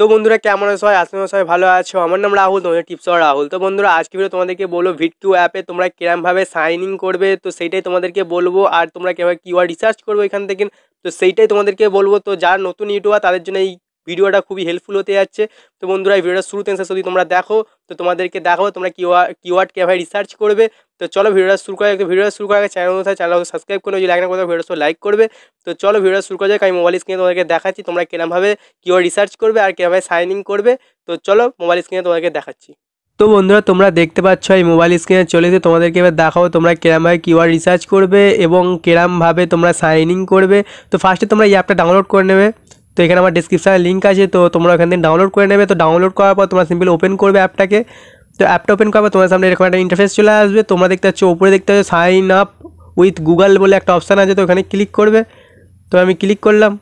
তো বন্ধুরা কেমন আছো সবাই আসলে সবাই ভালো আছো আমার নাম রাহুল তোমাদের টিপস রাহুল তো বন্ধুরা আজকে ভিডিও তোমাদেরকে বলবো ভিটকিউ অ্যাপে তোমরা কিরমভাবে সাইন ইন করবে তো সেইটাই তোমাদেরকে বলবো আর তোমরা কীভাবে কিউআর রিসার্চ করবে এখান থেকে তো সেইটাই তোমাদেরকে বলবো তো যারা নতুন ইউটিউবার তাদের জন্য এই ভিডিওটা খুবই হেল্পফুল হতে যাচ্ছে তো বন্ধুরা এই ভিডিওটা শুরুতে যদি তোমরা দেখো তো তোমাদেরকে দেখো তোমরা কিউআর কিউআর কীভাবে রিসার্চ করবে তো চলো ভিডিওটা শুরু করা ভিডিওটা শুরু করা আগে চ্যানেল অনুসারে চ্যানেলকে সাবস্ক্রাইব করে যদি লাইক না করতে ভিডিওটা লাইক করবে তো চলো ভিডিওটা শুরু করা যাক আমি মোবাইল স্ক্রিনে তোমাদেরকে দেখাচ্ছি তোমরা কিরমভাবে কীভাবে রিসার্চ করবে আর কীভাবে সাইন ইন করবে তো চলো মোবাইল স্ক্রিনে তোমাদেরকে দেখাচ্ছি তো বন্ধুরা তোমরা দেখতে পাচ্ছ এই মোবাইল স্ক্রিনে এসে তোমাদেরকে এবার দেখাবো তোমরা কিরমভাবে কিউআর রিসার্চ করবে এবং কেরামভাবে তোমরা সাইন ইন করবে তো ফার্স্টে তোমরা এই অ্যাপটা ডাউনলোড করে নেবে তো এখানে আমার ডিসক্রিপশানে লিঙ্ক আছে তো তোমরা ওখান থেকে ডাউনলোড করে নেবে তো ডাউনলোড করার পর তোমরা সিম্পলি ওপেন করবে অ্যাপটাকে তো অ্যাপটা ওপেন করবে তোমার সামনে এরকম একটা ইন্টারফেস চলে আসবে তোমরা দেখতে পাচ্ছ ওপরে দেখতে পাচ্ছ সাইন আপ উইথ গুগল বলে একটা অপশান আছে তো ওখানে ক্লিক করবে তো আমি ক্লিক করলাম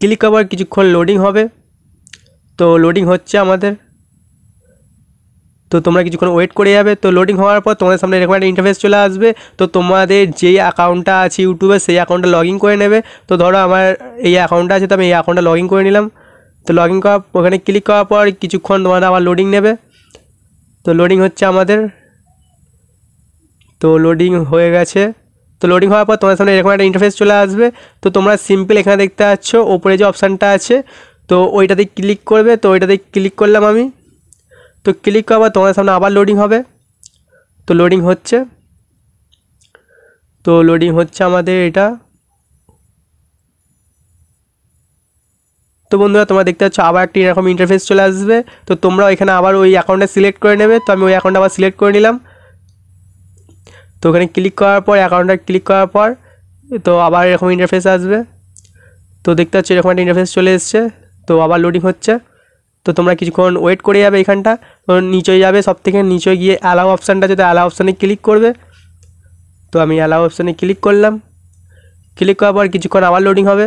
ক্লিক করার কিছুক্ষণ লোডিং হবে তো লোডিং হচ্ছে আমাদের তো তোমরা কিছুক্ষণ ওয়েট করে যাবে তো লোডিং হওয়ার পর তোমাদের সামনে এরকম একটা ইন্টারফেস চলে আসবে তো তোমাদের যেই অ্যাকাউন্টটা আছে ইউটিউবে সেই অ্যাকাউন্টটা লগ ইন করে নেবে তো ধরো আমার এই অ্যাকাউন্টটা আছে তো আমি এই অ্যাকাউন্টটা লগ ইন করে নিলাম তো লগ ইন করার ওখানে ক্লিক করার পর কিছুক্ষণ তোমাদের আবার লোডিং নেবে তো লোডিং হচ্ছে আমাদের তো লোডিং হয়ে গেছে তো লোডিং হওয়ার পর তোমার সামনে এরকম একটা ইন্টারফেস চলে আসবে তো তোমরা সিম্পল এখানে দেখতে পাচ্ছ ওপরে যে অপশানটা আছে তো ওইটাতে ক্লিক করবে তো ওইটাতে ক্লিক করলাম আমি তো ক্লিক করার পর তোমার সামনে আবার লোডিং হবে তো লোডিং হচ্ছে তো লোডিং হচ্ছে আমাদের এটা তো বন্ধুরা তোমরা দেখতে পাচ্ছ আবার একটি এরকম ইন্টারফেস চলে আসবে তো তোমরা এখানে আবার ওই অ্যাকাউন্টটা সিলেক্ট করে নেবে তো আমি ওই অ্যাকাউন্ট আবার সিলেক্ট করে নিলাম তো ওখানে ক্লিক করার পর অ্যাকাউন্টটা ক্লিক করার পর তো আবার এরকম ইন্টারফেস আসবে তো দেখতে পাচ্ছ এরকম একটা ইন্টারফেস চলে এসছে তো আবার লোডিং হচ্ছে তো তোমরা কিছুক্ষণ ওয়েট করে যাবে এখানটা তো নিচে যাবে সব থেকে নিচে গিয়ে অ্যালাউ অপশানটা যদি অ্যালাউ অপশানে ক্লিক করবে তো আমি অ্যালাউ অপশানে ক্লিক করলাম ক্লিক করার পর কিছুক্ষণ আবার লোডিং হবে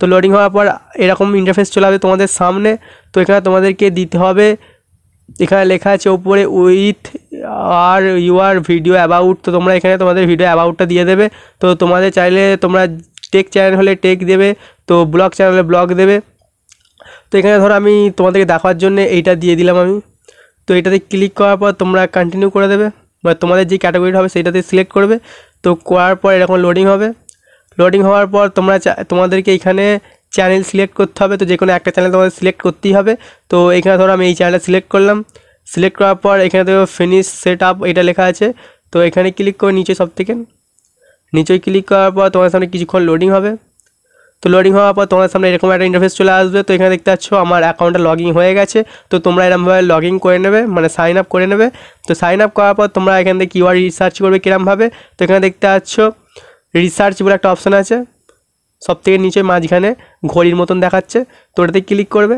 তো লোডিং হওয়ার পর এরকম ইন্টারফেস চলে আসবে তোমাদের সামনে তো এখানে তোমাদেরকে দিতে হবে এখানে লেখা আছে ওপরে উইথ আর ইউআর ভিডিও অ্যাবাউট তো তোমরা এখানে তোমাদের ভিডিও অ্যাবাউটটা দিয়ে দেবে তো তোমাদের চাইলে তোমরা টেক চ্যানেল হলে টেক দেবে তো ব্লগ চ্যানেলে ব্লগ দেবে তো এখানে ধরো আমি তোমাদেরকে দেখার জন্য এইটা দিয়ে দিলাম আমি তো এটাতে ক্লিক করার পর তোমরা কন্টিনিউ করে দেবে বা তোমাদের যে ক্যাটাগরি হবে সেটাতে সিলেক্ট করবে তো করার পর এরকম লোডিং হবে লোডিং হওয়ার পর তোমরা তোমাদেরকে এখানে চ্যানেল সিলেক্ট করতে হবে তো যে কোনো একটা চ্যানেল তোমাদের সিলেক্ট করতেই হবে তো এখানে ধরো আমি এই চ্যানেলটা সিলেক্ট করলাম সিলেক্ট করার পর এখানে দেখো ফিনিশ সেট আপ এটা লেখা আছে তো এখানে ক্লিক করে নিচে সব থেকে নিচেই ক্লিক করার পর তোমার সামনে কিছুক্ষণ লোডিং হবে তো লোডিং হওয়ার পর তোমার সামনে এরকম একটা ইন্টারফেস চলে আসবে তো এখানে দেখতে পাচ্ছ আমার অ্যাকাউন্টটা লগ হয়ে গেছে তো তোমরা এরমভাবে লগ করে নেবে মানে সাইন আপ করে নেবে তো সাইন আপ করার পর তোমরা এখান থেকে কিউআর রিসার্চ করবে কিরমভাবে তো এখানে দেখতে পাচ্ছ রিসার্চ বলে একটা অপশান আছে সব থেকে নিচে মাঝখানে ঘড়ির মতন দেখাচ্ছে তো ওটাতে ক্লিক করবে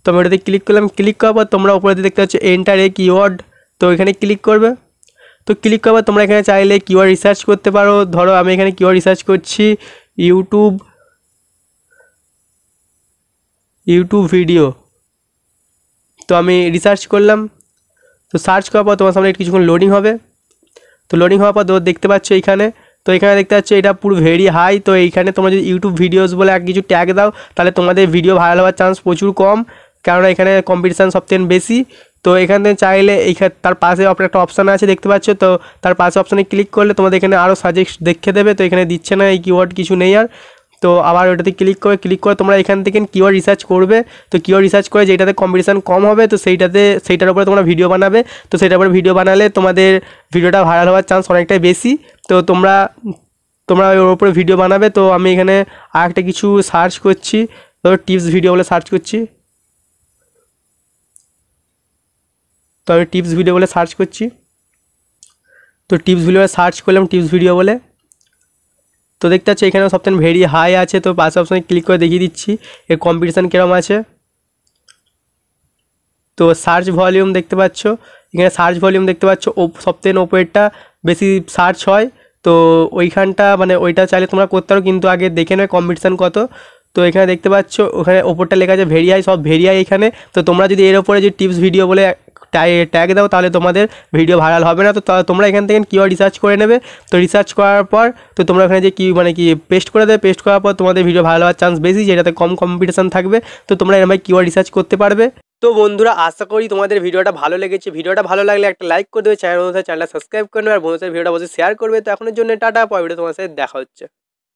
তো আমি ওটাতে ক্লিক করলাম ক্লিক করার পর তোমরা উপরে দেখতে পাচ্ছ এন্টার এ কিওয়ার্ড তো এখানে ক্লিক করবে তো ক্লিক করার পর তোমরা এখানে চাইলে কিওয়ার্ড রিসার্চ করতে পারো ধরো আমি এখানে কিওয়ার্ড রিসার্চ করছি ইউটিউব ইউটিউব ভিডিও তো আমি রিসার্চ করলাম তো সার্চ করার পর তোমার সামনে কিছুক্ষণ লোডিং হবে তো লোডিং হওয়ার পর দেখতে পাচ্ছ এখানে তো এখানে দেখতে পাচ্ছ এটা পুরো ভেরি হাই তো এইখানে তোমরা যদি ইউটিউব ভিডিওস বলে এক কিছু ট্যাগ দাও তাহলে তোমাদের ভিডিও ভাইরাল হওয়ার চান্স প্রচুর কম কেননা এখানে কম্পিটিশান সবথেকে বেশি তো এখান থেকে চাইলে এইখানে তার পাশে আপনার একটা অপশান আছে দেখতে পাচ্ছ তো তার পাশে অপশানে ক্লিক করলে তোমাদের এখানে আরও সাজেস্ট দেখে দেবে তো এখানে দিচ্ছে না এই কিওয়ার্ড কিছু নেই আর তো আবার ওটাতে ক্লিক করে ক্লিক করে তোমরা এখান থেকে কিওয়ার্ড রিসার্চ করবে তো কিওয়ার্ড রিসার্চ করে যেটাতে কম্পিটিশান কম হবে তো সেইটাতে সেইটার উপরে তোমরা ভিডিও বানাবে তো সেটার উপরে ভিডিও বানালে তোমাদের ভিডিওটা ভাইরাল হওয়ার চান্স অনেকটাই বেশি তো তোমরা তোমরা ওর উপরে ভিডিও বানাবে তো আমি এখানে আর একটা কিছু সার্চ করছি ধরো টিপস ভিডিও বলে সার্চ করছি তো আমি টিপস ভিডিও বলে সার্চ করছি তো টিপস ভিডিও সার্চ করলাম টিপস ভিডিও বলে তো দেখতে পাচ্ছি এখানেও সবথেকে ভেরি হাই আছে তো পাশে অপশানে ক্লিক করে দেখিয়ে দিচ্ছি এর কম্পিটিশান কীরকম আছে তো সার্চ ভলিউম দেখতে পাচ্ছ এখানে সার্চ ভলিউম দেখতে পাচ্ছ ও সবথেকে ওপরেরটা বেশি সার্চ হয় তো ওইখানটা মানে ওইটা চাইলে তোমরা করতে পারো কিন্তু আগে দেখে নেবে কম্পিটিশান কত তো এখানে দেখতে পাচ্ছ ওখানে ওপরটা লেখা আছে ভেরিয়াই সব ভেরিয়াই এখানে তো তোমরা যদি এর ওপরে যে টিপস ভিডিও বলে ট্যাগ দাও তাহলে তোমাদের ভিডিও ভাইরাল হবে না তো তোমরা এখান থেকে কিওয়ার্ড রিসার্চ করে নেবে তো রিসার্চ করার পর তো তোমরা ওখানে যে কি মানে কি পেস্ট করে দেবে পেস্ট করার পর তোমাদের ভিডিও ভাইরাল হওয়ার চান্স বেশি যেটাতে কম কম্পিটিশান থাকবে তো তোমরা এরকম কিওয়ার্ড রিসার্চ করতে পারবে তো বন্ধুরা আশা করি তোমাদের ভিডিওটা ভালো লেগেছে ভিডিওটা ভালো লাগলে একটা লাইক করে দেবে চ্যানেল অনুসারে চ্যানেলটা সাবস্ক্রাইব করে নেবে আর বন্ধুদের ভিডিওটা বসে শেয়ার করবে তো এখনের জন্য টাটা পরে ভিডিও তোমার সাথে দেখা হচ্ছে